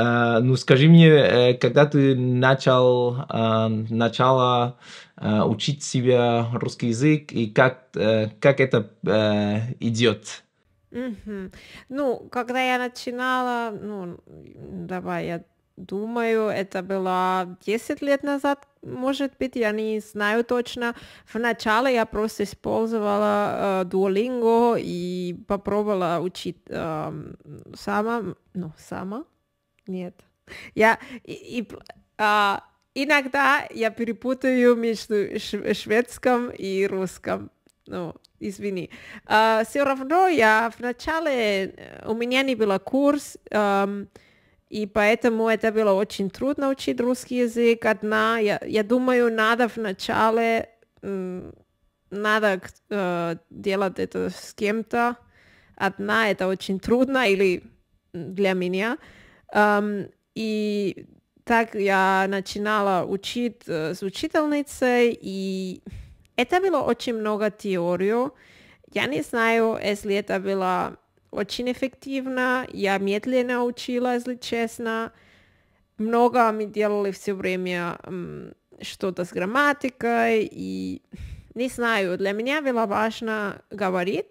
А, ну, скажи мне, э, когда ты начал а, начала а, учить себя русский язык и как э, как это э, идет? Угу. Ну, когда я начинала, ну, давай я думаю, это было 10 лет назад, может быть, я не знаю точно. Вначале я просто использовала э, Duolingo и попробовала учить э, сама, ну, сама, нет. Я и, и, а, иногда я перепутаю между шведским и русским. Ну, извини. А, все равно я вначале э, у меня не было курс. А, и поэтому это было очень трудно учить русский язык одна. Я, я думаю, надо вначале надо э, делать это с кем-то. Одна это очень трудно или для меня. Um, и так я начинала учить э, с учительницей, и это было очень много теорию. Я не знаю, если это было очень эффективно, я медленно учила, если честно. Много мы делали все время что-то с грамматикой, и не знаю, для меня было важно говорить,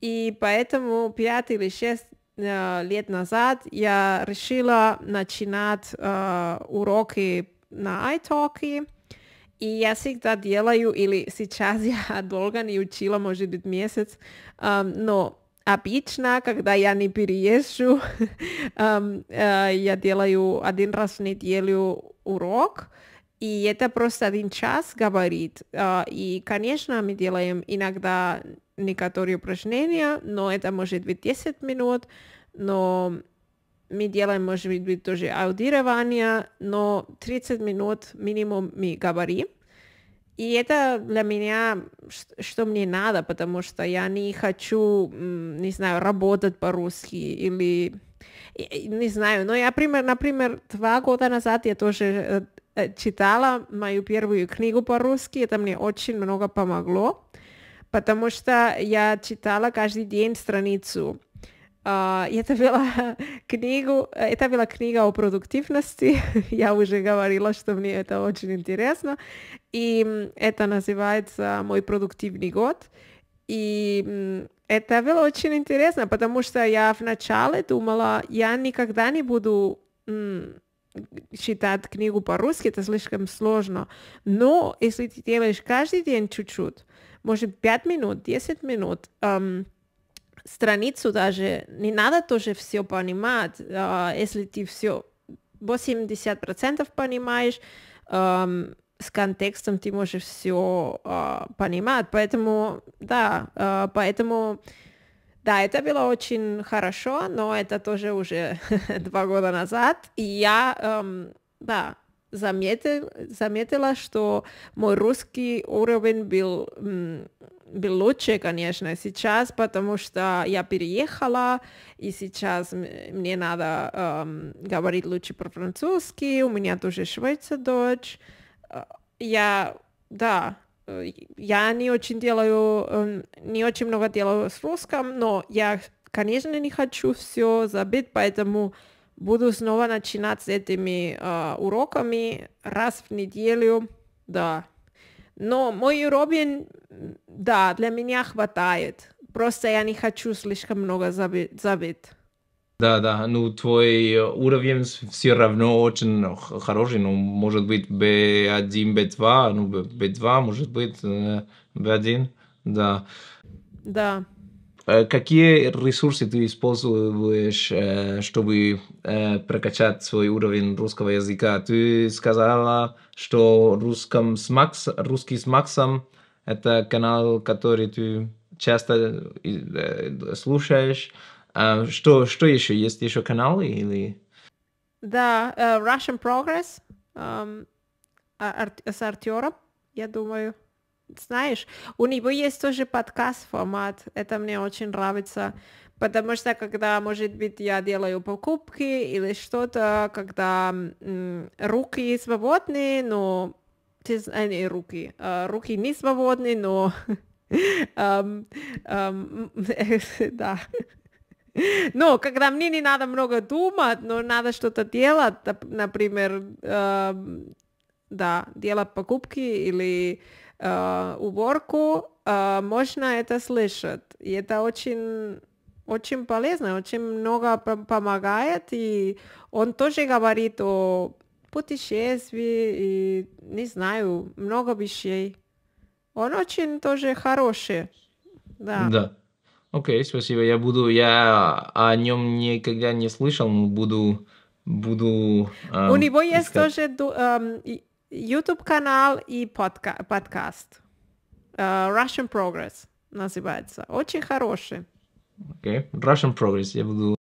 и поэтому пять или шесть Э, лет назад я решила начинать э, уроки на iTalk, и я всегда делаю, или сейчас я долго не учила, может быть, месяц, э, но обычно, когда я не переезжу, э, э, я делаю один раз в неделю урок, и это просто один час говорит. Э, и, конечно, мы делаем иногда некоторые упражнения, но это может быть 10 минут, но мы делаем, может быть, тоже аудирование, но 30 минут минимум мы говорим. И это для меня, что мне надо, потому что я не хочу, не знаю, работать по-русски или, не знаю, но я, например, например, два года назад я тоже э, э, читала мою первую книгу по-русски, это мне очень много помогло потому что я читала каждый день страницу. Uh, это была книгу, это была книга о продуктивности. я уже говорила, что мне это очень интересно. И это называется «Мой продуктивный год». И это было очень интересно, потому что я вначале думала, я никогда не буду читать книгу по-русски, это слишком сложно. Но если ты делаешь каждый день чуть-чуть, может, 5 минут, 10 минут, эм, страницу даже, не надо тоже все понимать, э, если ты все 80% понимаешь, э, с контекстом ты можешь все э, а, понимать, поэтому, да, э, поэтому... Да, это было очень хорошо, но это тоже уже два года назад. И я, эм, да, заметил, заметила, что мой русский уровень был, был лучше, конечно, сейчас, потому что я переехала, и сейчас мне надо эм, говорить лучше по-французски, у меня тоже швейца дочь. Э, я, да, э, я не очень делаю, эм, не очень много делаю с русским, но я, конечно, не хочу все забыть, поэтому буду снова начинать с этими э, уроками раз в неделю, да. Но мой уровень, да, для меня хватает. Просто я не хочу слишком много забить. Да, да, ну твой э, уровень все равно очень хороший, ну может быть B1, B2, ну B2 может быть, B1, э, да. Да. Какие ресурсы ты используешь, чтобы прокачать свой уровень русского языка? Ты сказала, что русском с Макс, русский с Максом – это канал, который ты часто слушаешь. Что, что еще? Есть еще каналы или… Да, uh, Russian Progress um, с Артёром, я думаю – знаешь, у него есть тоже подкаст-формат, это мне очень нравится, потому что когда, может быть, я делаю покупки или что-то, когда м- руки свободны, но ты, а, не руки, а, руки не свободны, но um, um, да. Но когда мне не надо много думать, но надо что-то делать, например, э, да, делать покупки или э, уборку, э, можно это слышать. И это очень очень полезно, очень много помогает, и он тоже говорит о путешествии и, не знаю, много вещей. Он очень тоже хороший. Да. Да. Окей, okay, спасибо. Я буду, я о нем никогда не слышал, но буду, буду. Э, у него искать. есть тоже э, YouTube канал и подка- подкаст. Uh, Russian Progress называется. Очень хороший. Окей, okay. Russian Progress. Я буду